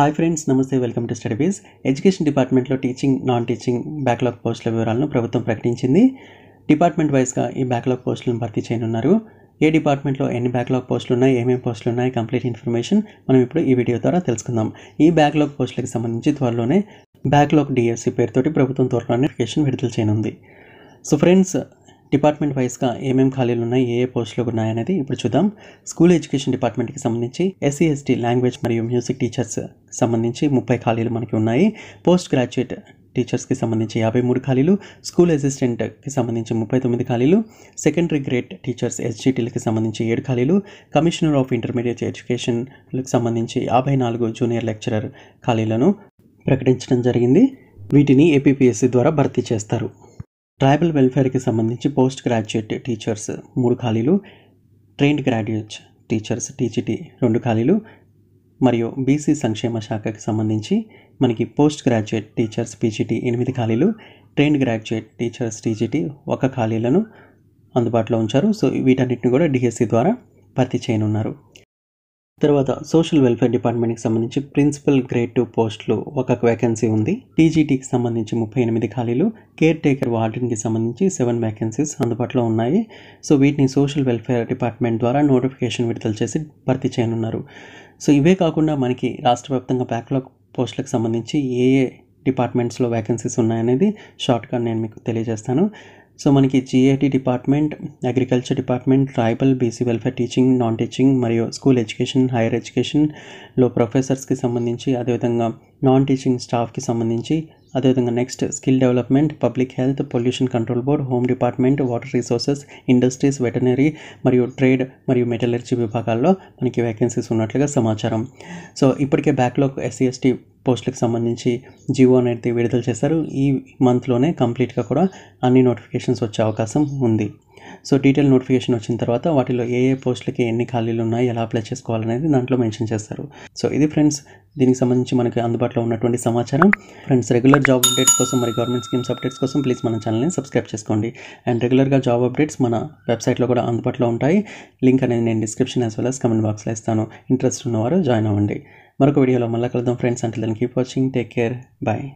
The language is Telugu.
హాయ్ ఫ్రెండ్స్ నమస్తే వెల్కమ్ టు స్టడీస్ ఎడ్యుకేషన్ డిపార్ట్మెంట్లో టీచింగ్ నాన్ టీచింగ్ బ్యాక్లాగ్ పోస్టుల వివరాలను ప్రభుత్వం ప్రకటించింది డిపార్ట్మెంట్ వైజ్గా ఈ బ్యాక్లాగ్ పోస్టులను భర్తీ చేయనున్నారు ఏ డిపార్ట్మెంట్లో ఎన్ని బ్యాక్లాగ్ పోస్టులు ఉన్నాయి ఏమేమి పోస్టులు ఉన్నాయి కంప్లీట్ ఇన్ఫర్మేషన్ మనం ఇప్పుడు ఈ వీడియో ద్వారా తెలుసుకుందాం ఈ బ్యాక్లాగ్ పోస్టులకు సంబంధించి త్వరలోనే బ్యాక్లాగ్ డిఎస్సి e పేరుతోటి ప్రభుత్వం త్వరలో నోటిఫికేషన్ విడుదల చేయనుంది సో ఫ్రెండ్స్ డిపార్ట్మెంట్ వైస్గా ఏమేమి ఖాళీలు ఉన్నాయి ఏ ఏ పోస్టులు ఉన్నాయనేది ఇప్పుడు చూద్దాం స్కూల్ ఎడ్యుకేషన్ డిపార్ట్మెంట్కి సంబంధించి ఎస్సీ ఎస్టీ e లాంగ్వేజ్ మరియు మ్యూజిక్ టీచర్స్ సంబంధించి ముప్పై ఖాళీలు మనకి ఉన్నాయి పోస్ట్ గ్రాడ్యుయేట్ టీచర్స్కి సంబంధించి యాభై మూడు ఖాళీలు స్కూల్ అసిస్టెంట్కి సంబంధించి ముప్పై తొమ్మిది ఖాళీలు సెకండరీ గ్రేడ్ టీచర్స్ ఎస్జీటీలకు సంబంధించి ఏడు ఖాళీలు కమిషనర్ ఆఫ్ ఇంటర్మీడియట్ ఎడ్యుకేషన్లకు సంబంధించి యాభై నాలుగు జూనియర్ లెక్చరర్ ఖాళీలను ప్రకటించడం జరిగింది వీటిని ఏపీపీఎస్సీ ద్వారా భర్తీ చేస్తారు ట్రైబల్ వెల్ఫేర్కి సంబంధించి పోస్ట్ గ్రాడ్యుయేట్ టీచర్స్ మూడు ఖాళీలు ట్రైన్డ్ గ్రాడ్యుయేట్ టీచర్స్ టీజీటీ రెండు ఖాళీలు మరియు బీసీ సంక్షేమ శాఖకి సంబంధించి మనకి పోస్ట్ గ్రాడ్యుయేట్ టీచర్స్ పీజీటీ ఎనిమిది ఖాళీలు ట్రైన్డ్ గ్రాడ్యుయేట్ టీచర్స్ టీజీటీ ఒక ఖాళీలను అందుబాటులో ఉంచారు సో వీటన్నిటిని కూడా డిఎస్సి ద్వారా భర్తీ చేయనున్నారు తర్వాత సోషల్ వెల్ఫేర్ డిపార్ట్మెంట్కి సంబంధించి ప్రిన్సిపల్ గ్రేడ్ టూ పోస్టులు ఒక వేకెన్సీ ఉంది టీజీటీకి సంబంధించి ముప్పై ఎనిమిది ఖాళీలు కేర్ టేకర్ వార్డెన్కి సంబంధించి సెవెన్ వేకెన్సీస్ అందుబాటులో ఉన్నాయి సో వీటిని సోషల్ వెల్ఫేర్ డిపార్ట్మెంట్ ద్వారా నోటిఫికేషన్ విడుదల చేసి భర్తీ చేయనున్నారు సో ఇవే కాకుండా మనకి రాష్ట్ర వ్యాప్తంగా బ్యాక్లాగ్ పోస్టులకు సంబంధించి ఏ ఏ డిపార్ట్మెంట్స్లో వ్యాకెన్సీస్ ఉన్నాయనేది షార్ట్గా నేను మీకు తెలియజేస్తాను సో మనకి GIT department agriculture department tribal BC welfare teaching non teaching మరియు స్కూల్ ఎడ్యుకేషన్ హైయర్ ఎడ్యుకేషన్లో ప్రొఫెసర్స్కి సంబంధించి అదేవిధంగా నాన్ టీచింగ్ స్టాఫ్కి సంబంధించి అదేవిధంగా next skill development public health pollution control board home department water resources industries veterinary మరియు ట్రేడ్ మరియు మెటలర్జీ విభాగాల్లో మనకి వేకెన్సీస్ ఉన్నట్లుగా సమాచారం సో ఇప్పటికే బ్యాక్లాగ్ ఎస్సీ ఎస్టీ పోస్టులకు సంబంధించి జివో అనేది విడుదల చేశారు ఈ మంత్లోనే కంప్లీట్గా కూడా అన్ని నోటిఫికేషన్స్ వచ్చే అవకాశం ఉంది సో డీటెయిల్ నోటిఫికేషన్ వచ్చిన తర్వాత వాటిలో ఏ ఏ పోస్టులకి ఎన్ని ఖాళీలు ఉన్నాయి ఎలా అప్లై చేసుకోవాలనేది దాంట్లో మెన్షన్ చేస్తారు సో ఇది ఫ్రెండ్స్ దీనికి సంబంధించి మనకి అందుబాటులో ఉన్నటువంటి సమాచారం ఫ్రెండ్స్ రెగ్యులర్ జాబ్ అప్డేట్స్ కోసం మరి గవర్నమెంట్ స్కీమ్స్ అప్డేట్స్ కోసం ప్లీజ్ మన ఛానల్ని సబ్స్క్రైబ్ చేసుకోండి అండ్ రెగ్యులర్గా జాబ్ అప్డేట్స్ మన వెబ్సైట్లో కూడా అందుబాటులో ఉంటాయి లింక్ అనేది నేను description as well as comment బాక్స్లో ఇస్తాను ఇంట్రెస్ట్ ఉన్నవారు జాయిన్ అవ్వండి మరొక వీడియోలో మళ్ళీ కలుద్దాం ఫ్రెండ్స్ అంటే దాన్ని keep watching take care bye